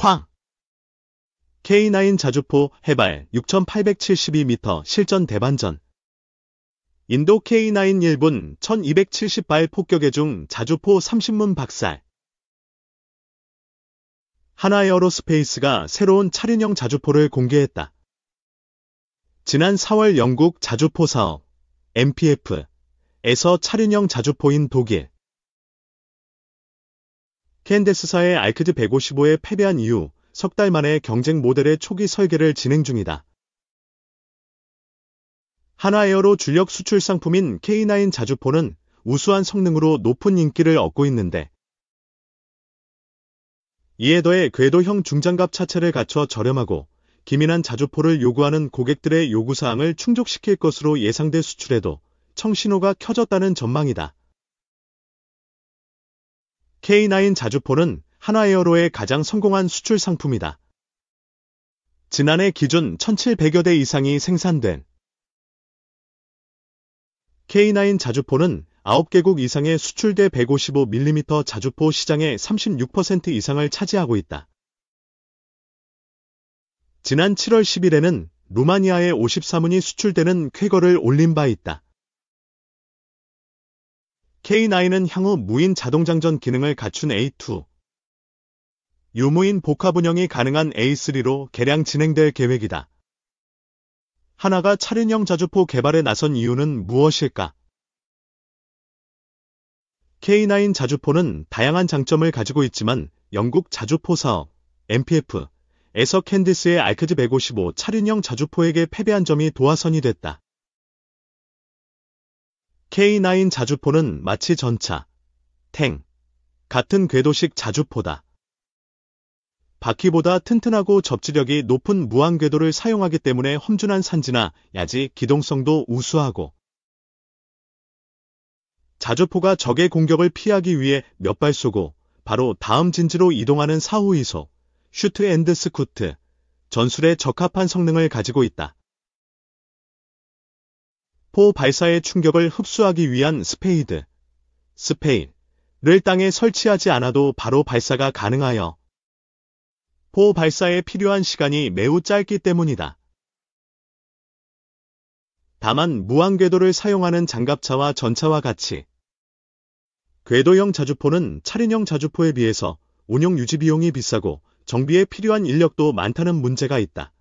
쾅! K9 자주포 해발 6872m 실전 대반전 인도 K9 일본 1270발 폭격의 중 자주포 30문 박살 하나에어로스페이스가 새로운 차륜형 자주포를 공개했다. 지난 4월 영국 자주포 사업 MPF에서 차륜형 자주포인 독일 캔데스사의 알크드 155에 패배한 이후 석 달 만에 경쟁 모델의 초기 설계를 진행 중이다. 하나에어로 주력 수출 상품인 K9 자주포는 우수한 성능으로 높은 인기를 얻고 있는데 이에 더해 궤도형 중장갑 차체를 갖춰 저렴하고 기민한 자주포를 요구하는 고객들의 요구사항을 충족시킬 것으로 예상돼 수출에도 청신호가 켜졌다는 전망이다. K9 자주포는 한화에어로의 가장 성공한 수출 상품이다. 지난해 기준 1,700여 대 이상이 생산된 K9 자주포는 9개국 이상의수출대 155mm 자주포 시장의 36% 이상을 차지하고 있다. 지난 7월 10일에는 루마니아의 54문이 수출되는 쾌거를 올린 바 있다. K9은 향후 무인 자동장전 기능을 갖춘 A2, 유무인 복합 운영이 가능한 A3로 개량 진행될 계획이다. 하나가 차륜형 자주포 개발에 나선 이유는 무엇일까? K9 자주포는 다양한 장점을 가지고 있지만 영국 자주포 사업, MPF, 에서 캔디스의 알크즈 155 차륜형 자주포에게 패배한 점이 도화선이 됐다. K9 자주포는 마치 전차, 탱, 같은 궤도식 자주포다. 바퀴보다 튼튼하고 접지력이 높은 무한 궤도를 사용하기 때문에 험준한 산지나 야지 기동성도 우수하고 자주포가 적의 공격을 피하기 위해 몇 발 쏘고 바로 다음 진지로 이동하는 사후이소, 슈트 앤드 스쿠트, 전술에 적합한 성능을 가지고 있다. 포 발사의 충격을 흡수하기 위한 스페이드, 스페인를 땅에 설치하지 않아도 바로 발사가 가능하여 포 발사에 필요한 시간이 매우 짧기 때문이다. 다만 무한 궤도를 사용하는 장갑차와 전차와 같이 궤도형 자주포는 차륜형 자주포에 비해서 운용 유지 비용이 비싸고 정비에 필요한 인력도 많다는 문제가 있다.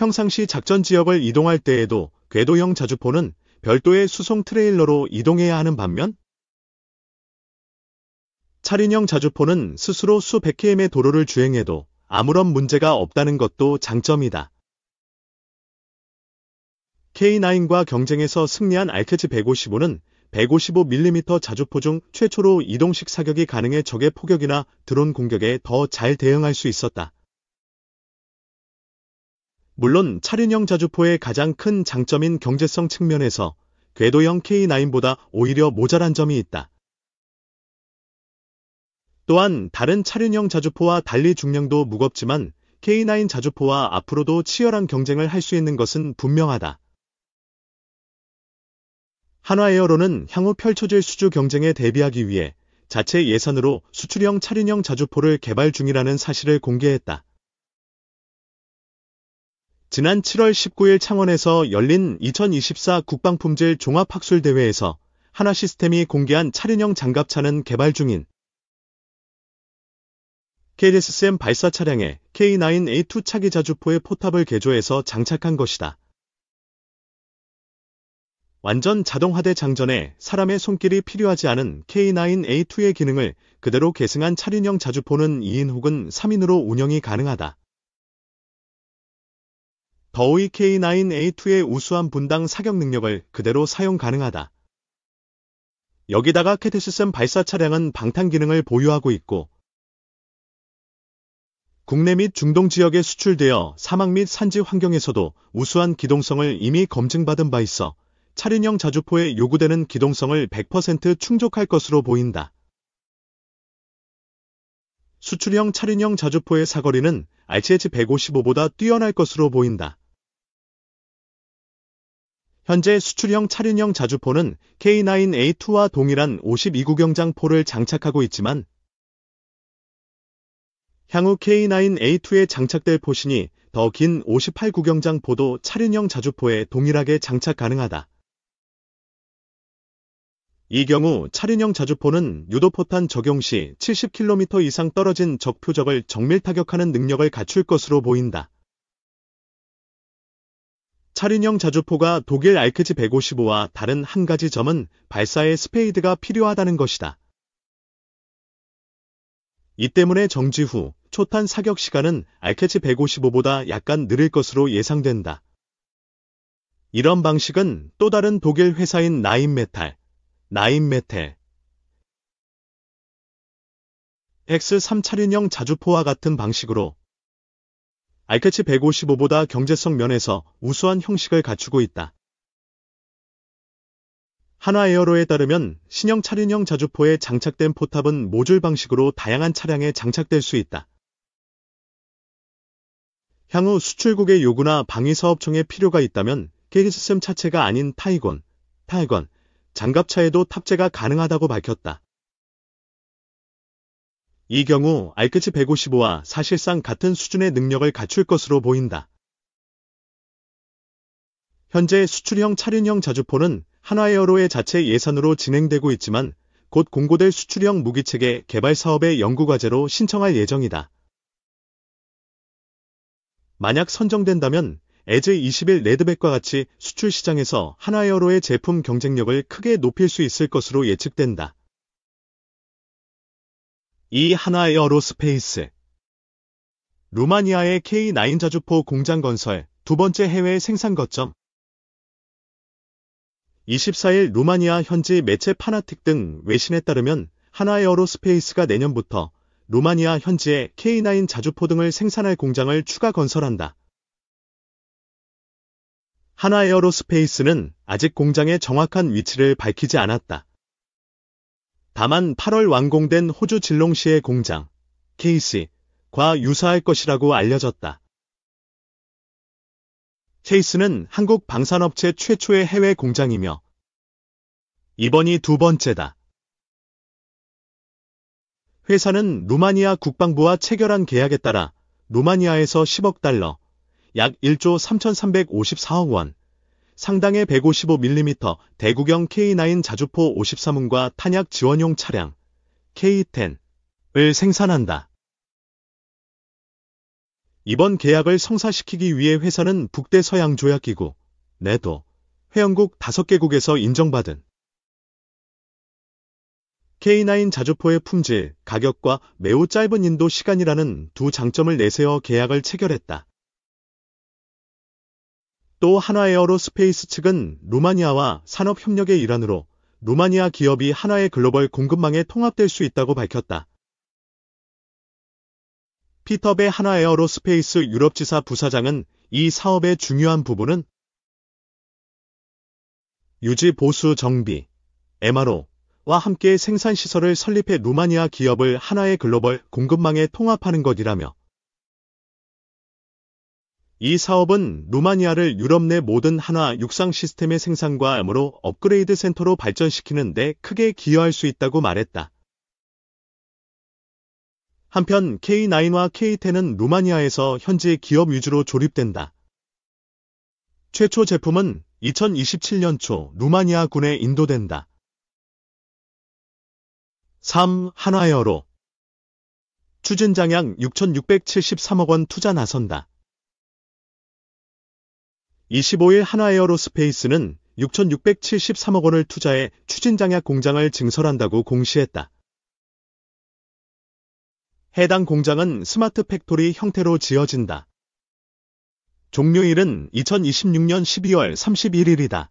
평상시 작전 지역을 이동할 때에도 궤도형 자주포는 별도의 수송 트레일러로 이동해야 하는 반면 차린형 자주포는 스스로 수백 km의 도로를 주행해도 아무런 문제가 없다는 것도 장점이다. K9과 경쟁에서 승리한 알케츠 155는 155mm 자주포 중 최초로 이동식 사격이 가능해 적의 포격이나 드론 공격에 더 잘 대응할 수 있었다. 물론 차륜형 자주포의 가장 큰 장점인 경제성 측면에서 궤도형 K9보다 오히려 모자란 점이 있다. 또한 다른 차륜형 자주포와 달리 중량도 무겁지만 K9 자주포와 앞으로도 치열한 경쟁을 할 수 있는 것은 분명하다. 한화에어로는 향후 펼쳐질 수주 경쟁에 대비하기 위해 자체 예산으로 수출형 차륜형 자주포를 개발 중이라는 사실을 공개했다. 지난 7월 19일 창원에서 열린 2024 국방품질 종합학술대회에서 하나 시스템이 공개한 차륜형 장갑차는 개발 중인 KSM 발사 차량에 K9A2 차기 자주포의 포탑을 개조해서 장착한 것이다. 완전 자동화대 장전에 사람의 손길이 필요하지 않은 K9A2의 기능을 그대로 계승한 차륜형 자주포는 2인 혹은 3인으로 운영이 가능하다. 더의 K9A2의 우수한 분당 사격 능력을 그대로 사용 가능하다. 여기다가 캐티시스 발사 차량은 방탄 기능을 보유하고 있고 국내 및 중동 지역에 수출되어 사막 및 산지 환경에서도 우수한 기동성을 이미 검증받은 바 있어 차륜형 자주포에 요구되는 기동성을 100% 충족할 것으로 보인다. 수출형 차륜형 자주포의 사거리는 RH-155보다 c 뛰어날 것으로 보인다. 현재 수출형 차륜형 자주포는 K9A2와 동일한 52구경장포를 장착하고 있지만 향후 K9A2에 장착될 포신이 더 긴 58구경장포도 차륜형 자주포에 동일하게 장착 가능하다. 이 경우 차륜형 자주포는 유도포탄 적용 시 70km 이상 떨어진 적 표적을 정밀 타격하는 능력을 갖출 것으로 보인다. 차륜형 자주포가 독일 알크지 155와 다른 한 가지 점은 발사에 스페이드가 필요하다는 것이다. 이 때문에 정지 후 초탄 사격 시간은 알케치 155보다 약간 느릴 것으로 예상된다. 이런 방식은 또 다른 독일 회사인 나인메탈, 나인메텔, X3 차륜형 자주포와 같은 방식으로 알카치 155보다 경제성 면에서 우수한 형식을 갖추고 있다. 하나에어로에 따르면 신형 차륜형 자주포에 장착된 포탑은 모듈 방식으로 다양한 차량에 장착될 수 있다. 향후 수출국의 요구나 방위사업청의 필요가 있다면 케리스슴 차체가 아닌 타이곤, 타이건, 장갑차에도 탑재가 가능하다고 밝혔다. 이 경우 알크이 155와 사실상 같은 수준의 능력을 갖출 것으로 보인다. 현재 수출형 차륜형 자주포는 한화에어로의 자체 예산으로 진행되고 있지만 곧 공고될 수출형 무기체계 개발 사업의 연구과제로 신청할 예정이다. 만약 선정된다면 에즈21 레드백과 같이 수출 시장에서 한화에어로의 제품 경쟁력을 크게 높일 수 있을 것으로 예측된다. 이 하나 에어로스페이스 루마니아의 K9 자주포 공장 건설 두 번째 해외 생산 거점 24일 루마니아 현지 매체 파나틱 등 외신에 따르면 하나에어로스페이스가 내년부터 루마니아 현지에 K9 자주포 등을 생산할 공장을 추가 건설한다. 하나에어로스페이스는 아직 공장의 정확한 위치를 밝히지 않았다. 다만 8월 완공된 호주 진롱시의 공장 케이스과 유사할 것이라고 알려졌다. 케이스는 한국 방산업체 최초의 해외 공장이며 이번이 두 번째다. 회사는 루마니아 국방부와 체결한 계약에 따라 루마니아에서 10억 달러, 약 1조 3,354억 원, 상당의 155mm 대구경 K9 자주포 53문과 탄약 지원용 차량 K10을 생산한다. 이번 계약을 성사시키기 위해 회사는 북대 서양 조약기구, 내도, 회원국 5개국에서 인정받은 K9 자주포의 품질, 가격과 매우 짧은 인도 시간이라는 두 장점을 내세워 계약을 체결했다. 또 하나에어로 스페이스 측은 루마니아와 산업협력의 일환으로 루마니아 기업이 하나의 글로벌 공급망에 통합될 수 있다고 밝혔다. 피터베 하나에어로 스페이스 유럽지사 부사장은 이 사업의 중요한 부분은 유지 보수 정비, MRO와 함께 생산시설을 설립해 루마니아 기업을 하나의 글로벌 공급망에 통합하는 것이라며 이 사업은 루마니아를 유럽 내 모든 한화 육상 시스템의 생산과 암으로 업그레이드 센터로 발전시키는 데 크게 기여할 수 있다고 말했다. 한편 K9와 K10은 루마니아에서 현지 기업 위주로 조립된다. 최초 제품은 2027년 초 루마니아 군에 인도된다. 3. 한화여로 추진 장양 6,673억 원 투자 나선다. 25일 하나에어로스페이스는 6,673억 원을 투자해 추진장약 공장을 증설한다고 공시했다. 해당 공장은 스마트 팩토리 형태로 지어진다. 종료일은 2026년 12월 31일이다.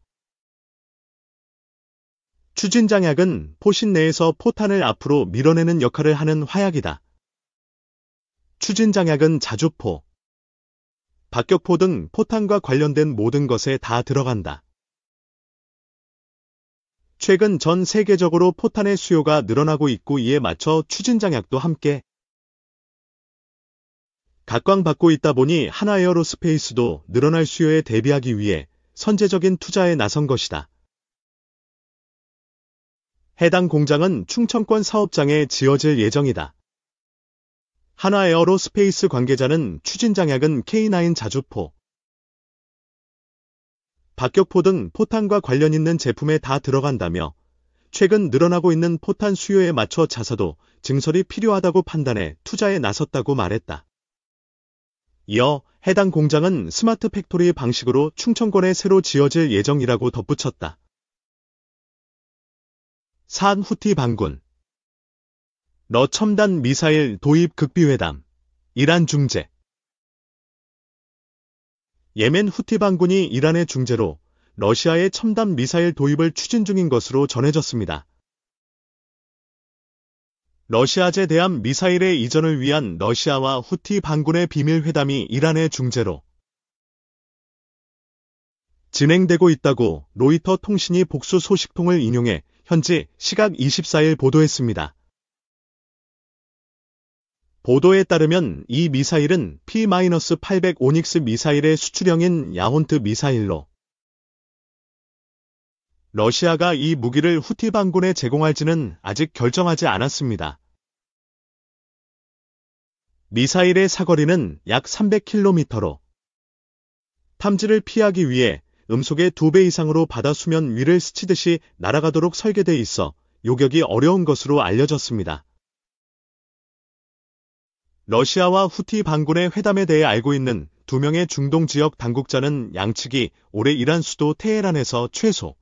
추진장약은 포신 내에서 포탄을 앞으로 밀어내는 역할을 하는 화약이다. 추진장약은 자주포, 박격포 등 포탄과 관련된 모든 것에 다 들어간다. 최근 전 세계적으로 포탄의 수요가 늘어나고 있고 이에 맞춰 추진장약도 함께 각광받고 있다 보니 하나 에어로스페이스도 늘어날 수요에 대비하기 위해 선제적인 투자에 나선 것이다. 해당 공장은 충청권 사업장에 지어질 예정이다. 하나 에어로스페이스 관계자는 추진 장약은 K9 자주포, 박격포 등 포탄과 관련 있는 제품에 다 들어간다며 최근 늘어나고 있는 포탄 수요에 맞춰 자사도 증설이 필요하다고 판단해 투자에 나섰다고 말했다. 이어 해당 공장은 스마트 팩토리 방식으로 충청권에 새로 지어질 예정이라고 덧붙였다. 산 후티 반군 러 첨단 미사일 도입 극비회담 이란 중재 예멘 후티 반군이 이란의 중재로 러시아의 첨단 미사일 도입을 추진 중인 것으로 전해졌습니다. 러시아제 대한 미사일의 이전을 위한 러시아와 후티 반군의 비밀 회담이 이란의 중재로 진행되고 있다고 로이터 통신이 복수 소식통을 인용해 현지 시각 24일 보도했습니다. 보도에 따르면 이 미사일은 P-800 오닉스 미사일의 수출형인 야혼트 미사일로 러시아가 이 무기를 후티 반군에 제공할지는 아직 결정하지 않았습니다. 미사일의 사거리는 약 300km로 탐지를 피하기 위해 음속의 2배 이상으로 바다 수면 위를 스치듯이 날아가도록 설계돼 있어 요격이 어려운 것으로 알려졌습니다. 러시아와 후티 반군의 회담에 대해 알고 있는 두 명의 중동 지역 당국자는 양측이 올해 이란 수도 테헤란에서 최소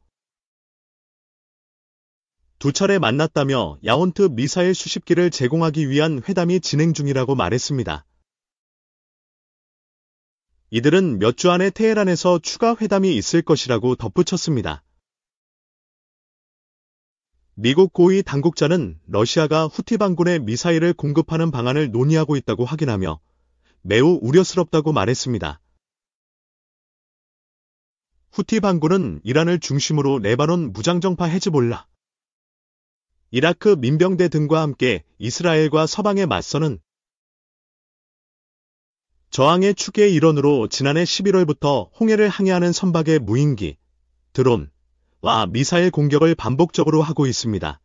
두 차례 만났다며 야혼트 미사일 수십기를 제공하기 위한 회담이 진행 중이라고 말했습니다. 이들은 몇 주 안에 테헤란에서 추가 회담이 있을 것이라고 덧붙였습니다. 미국 고위 당국자는 러시아가 후티 반군에 미사일을 공급하는 방안을 논의하고 있다고 확인하며 매우 우려스럽다고 말했습니다. 후티 반군은 이란을 중심으로 레바논 무장정파 헤즈볼라, 이라크 민병대 등과 함께 이스라엘과 서방에 맞서는 저항의 축의 일원으로 지난해 11월부터 홍해를 항해하는 선박의 무인기, 드론, 와 미사일 공격을 반복적으로 하고 있습니다.